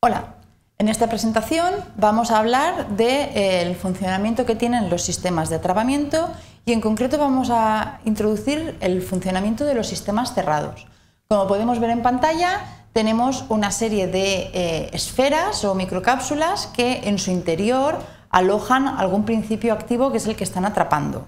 Hola, en esta presentación vamos a hablar del eh, funcionamiento que tienen los sistemas de atrapamiento y en concreto vamos a introducir el funcionamiento de los sistemas cerrados. Como podemos ver en pantalla, tenemos una serie de eh, esferas o microcápsulas que en su interior alojan algún principio activo que es el que están atrapando.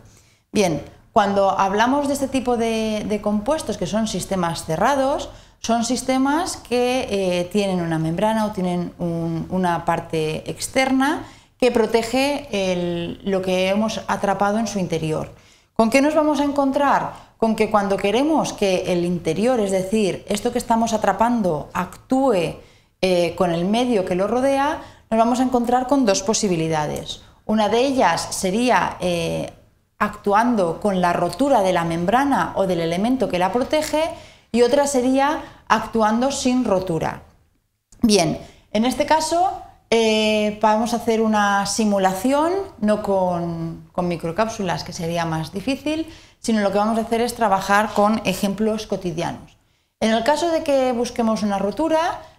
Bien, cuando hablamos de este tipo de compuestos que son sistemas cerrados, son sistemas que eh, tienen una membrana o tienen una parte externa que protege lo que hemos atrapado en su interior. ¿Con qué nos vamos a encontrar? Con que cuando queremos que el interior, es decir, esto que estamos atrapando, actúe eh, con el medio que lo rodea, nos vamos a encontrar con dos posibilidades. Una de ellas sería eh, actuando con la rotura de la membrana o del elemento que la protege y otra sería actuando sin rotura. Bien, en este caso eh, vamos a hacer una simulación, no con, microcápsulas, que sería más difícil, sino lo que vamos a hacer es trabajar con ejemplos cotidianos. En el caso de que busquemos una rotura,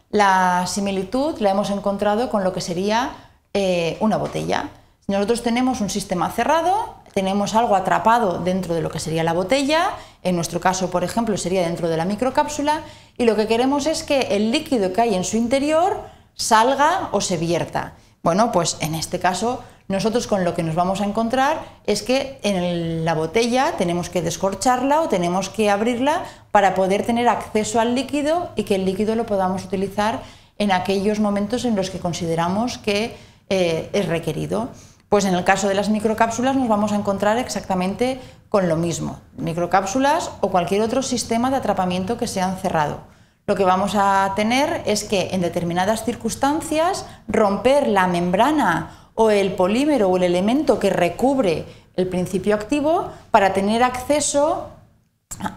la similitud la hemos encontrado con lo que sería eh, una botella. Nosotros tenemos un sistema cerrado tenemos algo atrapado dentro de lo que sería la botella, en nuestro caso, por ejemplo, sería dentro de la microcápsula, y lo que queremos es que el líquido que hay en su interior salga o se vierta. Bueno, pues en este caso nosotros con lo que nos vamos a encontrar es que en la botella tenemos que descorcharla o tenemos que abrirla para poder tener acceso al líquido y que el líquido lo podamos utilizar en aquellos momentos en los que consideramos que eh, es requerido. Pues en el caso de las microcápsulas nos vamos a encontrar exactamente con lo mismo, microcápsulas o cualquier otro sistema de atrapamiento que sean cerrado. Lo que vamos a tener es que en determinadas circunstancias romper la membrana o el polímero o el elemento que recubre el principio activo para tener acceso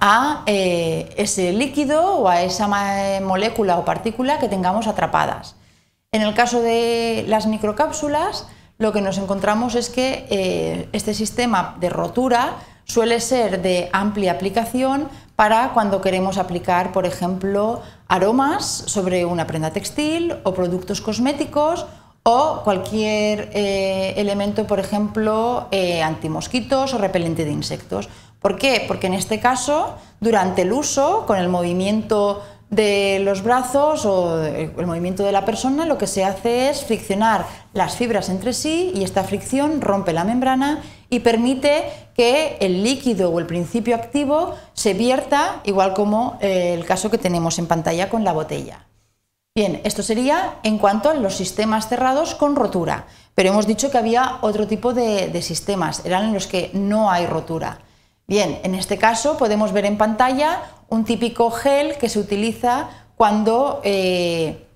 a eh, ese líquido o a esa molécula o partícula que tengamos atrapadas. En el caso de las microcápsulas, lo que nos encontramos es que eh, este sistema de rotura suele ser de amplia aplicación para cuando queremos aplicar, por ejemplo, aromas sobre una prenda textil o productos cosméticos o cualquier eh, elemento, por ejemplo, eh, antimosquitos o repelente de insectos. ¿Por qué? Porque en este caso, durante el uso, con el movimiento de los brazos o el movimiento de la persona, lo que se hace es friccionar las fibras entre sí y esta fricción rompe la membrana y permite que el líquido o el principio activo se vierta, igual como eh, el caso que tenemos en pantalla con la botella. Bien, esto sería en cuanto a los sistemas cerrados con rotura, pero hemos dicho que había otro tipo de, de sistemas, eran en los que no hay rotura. Bien, en este caso podemos ver en pantalla un típico gel que se utiliza cuando eh,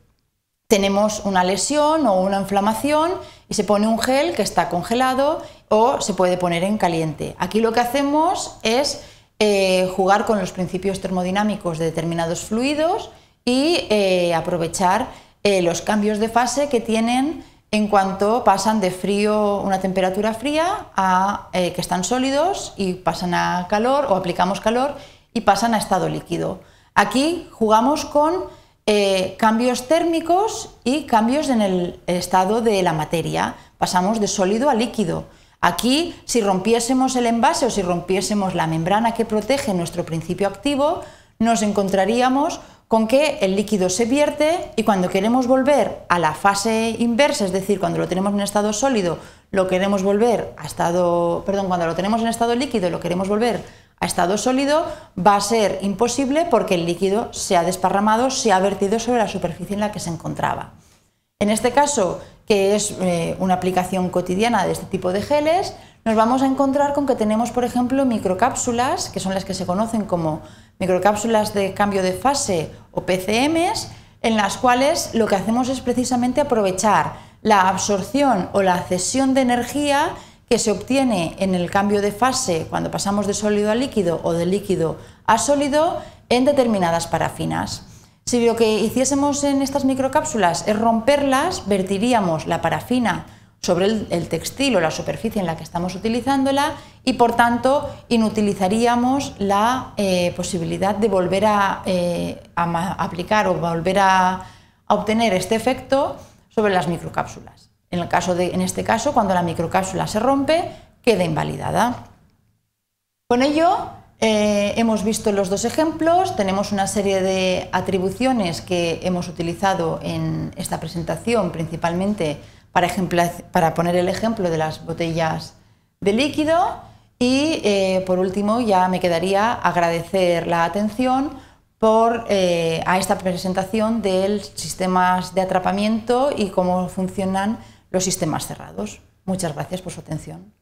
tenemos una lesión o una inflamación y se pone un gel que está congelado o se puede poner en caliente. Aquí lo que hacemos es eh, jugar con los principios termodinámicos de determinados fluidos y eh, aprovechar los cambios de fase que tienen en cuanto pasan de frío, una temperatura fría, a que están sólidos y pasan a calor o aplicamos calor y pasan a estado líquido. Aquí jugamos con eh, cambios térmicos y cambios en el estado de la materia. Pasamos de sólido a líquido. Aquí, si rompiésemos el envase o si rompiésemos la membrana que protege nuestro principio activo, nos encontraríamos con que el líquido se vierte y cuando queremos volver a la fase inversa, es decir, cuando lo tenemos en estado sólido, lo queremos volver a estado, perdón, cuando lo tenemos en estado líquido, lo queremos volver a estado sólido va a ser imposible porque el líquido se ha desparramado, se ha vertido sobre la superficie en la que se encontraba. En este caso, que es eh, una aplicación cotidiana de este tipo de geles, nos vamos a encontrar con que tenemos, por ejemplo, microcápsulas, que son las que se conocen como microcápsulas de cambio de fase o PCMs, en las cuales lo que hacemos es precisamente aprovechar la absorción o la cesión de energía que se obtiene en el cambio de fase cuando pasamos de sólido a líquido o de líquido a sólido en determinadas parafinas. Si lo que hiciésemos en estas microcápsulas es romperlas, vertiríamos la parafina sobre el, textil o la superficie en la que estamos utilizándola y por tanto inutilizaríamos la eh, posibilidad de volver a, eh, aplicar o volver a obtener este efecto sobre las microcápsulas. En, el caso de, en este caso, cuando la microcápsula se rompe, queda invalidada. Con ello, eh, hemos visto los dos ejemplos, tenemos una serie de atribuciones que hemos utilizado en esta presentación, principalmente para, para poner el ejemplo de las botellas de líquido. Y eh, por último, ya me quedaría agradecer la atención por, eh, a esta presentación de sistemas de atrapamiento y cómo funcionan los sistemas cerrados. Muchas gracias por su atención.